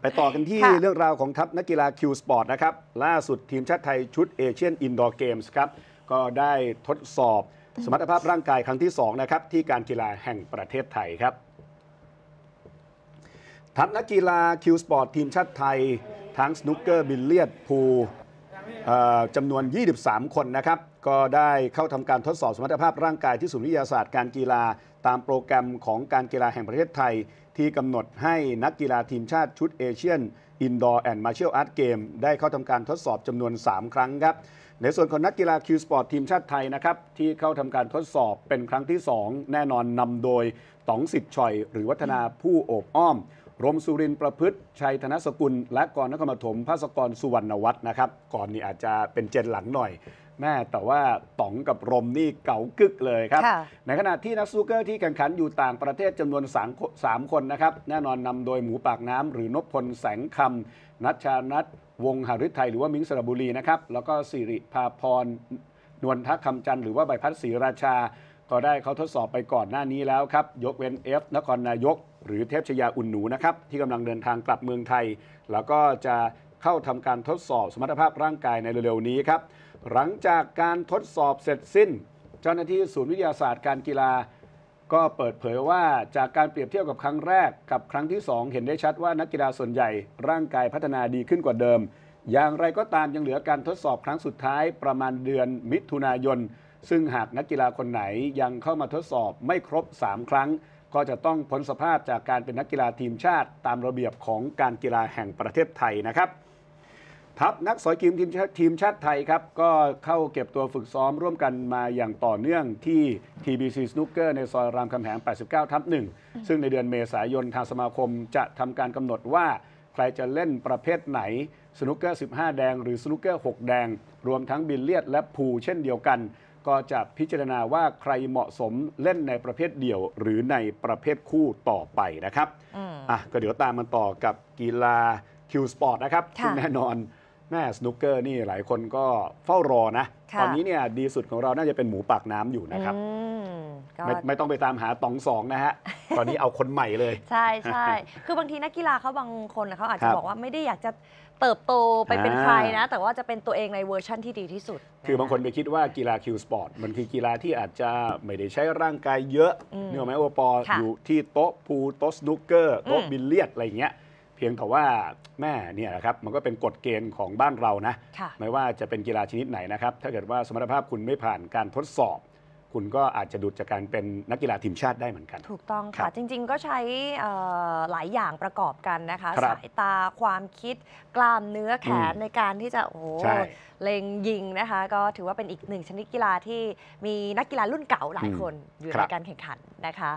ไปต่อกันที่เรื่องราวของทัพนักกีฬาคิวสปอร์ตนะครับ ล่าสุดทีมชาติไทยชุดเอเชียนอินดอร์เกมส์ครับ ก็ได้ทดสอบสมรรถภาพร่างกายครั้งที่ 2 นะครับ ที่การกีฬาแห่งประเทศไทยครับ ทัพนักกีฬาคิวสปอร์ตทีมชาติไทย ทั้งสนุกเกอร์บิลเลียดพูจำนวน 23 คนนะครับ ก็ได้เข้าทำการทดสอบสมรรถภาพร่างกายที่ศูนย์วิทยาศาสตร์การกีฬา ตามโปรแกรมของการกีฬาแห่งประเทศไทย ที่กำหนดให้นักกีฬาทีมชาติชุดเอเชียนอินดอร์แอนด์มาเชียลอาร์ตเกมได้เข้าทำการทดสอบจำนวน 3 ครั้งครับ ในส่วนของนักกีฬาคิวสปอร์ตทีมชาติไทยนะครับ ที่เข้าทำการทดสอบเป็นครั้งที่ 2 แน่นอนนำโดยต๋องสิทธิ์ชอยหรือวัฒนาผู้โอบอ้อมรมสุรินประพฤติชัยธนสกุล และกรนครปฐมภาสกรสุวรรณวัฒน์นะครับ ก่อนนี่อาจจะเป็นเจนหลังหน่อย แม่แต่ว่าต๋องกับรมนี่เก่ากึกเลยครับ ในขณะที่นักซูเกอร์ที่แข่งขันอยู่ต่างประเทศจำนวน 3 คนนะครับ แน่นอนนำโดยหมูปากน้ำหรือนพพลแสงคำนัชชานัทวงหาฤทัยหรือว่ามิงสระบุรีนะครับแล้วก็สิริภาพรนวลทักคำจันทร์หรือว่าใบพัดศรีราชา ก็ได้เขาทดสอบไปก่อนหน้านี้แล้วครับยกเว้นเอฟนครนายกหรือเทพชยาอุ่นหนูนะครับ ที่กำลังเดินทางกลับเมืองไทย แล้วก็จะเข้าทำการทดสอบสมรรถภาพร่างกายในเร็วๆ นี้ครับหลังจากการทดสอบเสร็จสิ้น เจ้าหน้าที่ศูนย์วิทยาศาสตร์การกีฬา ก็เปิดเผยว่าจากการเปรียบเทียบกับครั้งแรกกับครั้งที่ 2 เห็นได้ชัดว่านักกีฬาส่วนใหญ่ร่างกายพัฒนาดีขึ้นกว่าเดิม อย่างไรก็ตามยังเหลือการทดสอบครั้งสุดท้าย ประมาณเดือนมิถุนายนซึ่งหากนักกีฬาคนไหนยังเข้ามาทดสอบไม่ครบ3ครั้งก็จะต้องพ้นสภาพจากการเป็นนักกีฬาทีมชาติ ตามระเบียบของการกีฬาแห่งประเทศไทยนะครับทัพนักสอยกิมทีมทีมชาติไทยครับ ก็เข้าเก็บตัวฝึกซ้อมร่วมกันมาอย่างต่อเนื่องที่ TBC Snooker ในซอยรามคำแหง 89 ทับ1ซึ่งในเดือนเมษายนทางสมาคมจะทำการกำหนดว่า ใครจะเล่นประเภทไหน สนุกเกอร์ 15 แดงหรือสนุกเกอร์6แดง รวมทั้งบิลเลียด และพูเช่นเดียวกันก็จะพิจารณาว่าใครเหมาะสมเล่นในประเภทเดี่ยว หรือในประเภทคู่ต่อไปนะครับ อ่ะก็เดี๋ยวตามมันต่อกับกีฬาคิวสปอร์ตนะครับที่แน่นอนแม่สนุกเกอร์นี่หลายคนก็เฝ้ารอนะ ตอนนี้เนี่ยดีสุดของเรา น่าจะเป็นหมูปากน้ำอยู่นะครับไม่ไม่ต้องไปตามหาตองสองนะฮะ ตอนนี้เอาคนใหม่เลย ใช่ใช่คือบางทีนักกีฬาเขาบางคนเขาอาจจะบอกว่าไม่ได้อยากจะเติบโตไปเป็นใครนะ แต่ว่าจะเป็นตัวเองในเวอร์ชั่นที่ดีที่สุด คือบางคนไปคิดว่ากีฬาคิวสปอร์ตมันคือกีฬาที่อาจจะไม่ได้ใช้ร่างกายเยอะเนื้อไหมโอปออยู่ที่โต๊ะพูโต๊ะสนุกเกอร์โต๊ะบิลเลียดอะไรอย่างเงี้ยพียงแต่ว่าแม่เนี่ยครับมันก็เป็นกฎเกณฑ์ของบ้านเรานะ ไม่ว่าจะเป็นกีฬาชนิดไหนนะครับ ถ้าเกิดว่าสมรรถภาพคุณไม่ผ่านการทดสอบ คุณก็อาจจะดุดจากการเป็นนักกีฬาทีมชาติได้เหมือนกัน ถูกต้องค่ะ จริงๆ ก็ใช้หลายอย่างประกอบกันนะคะคสายตาความคิด กล้ามเนื้อแขนในการที่จะ โอ้เล็งยิงนะคะก็ถือว่าเป็นอีกหนึ่งชนิดกีฬาที่มีนักกีฬารุ่นเก่าหลายคนอยู่ในการแข่งขันนะคะ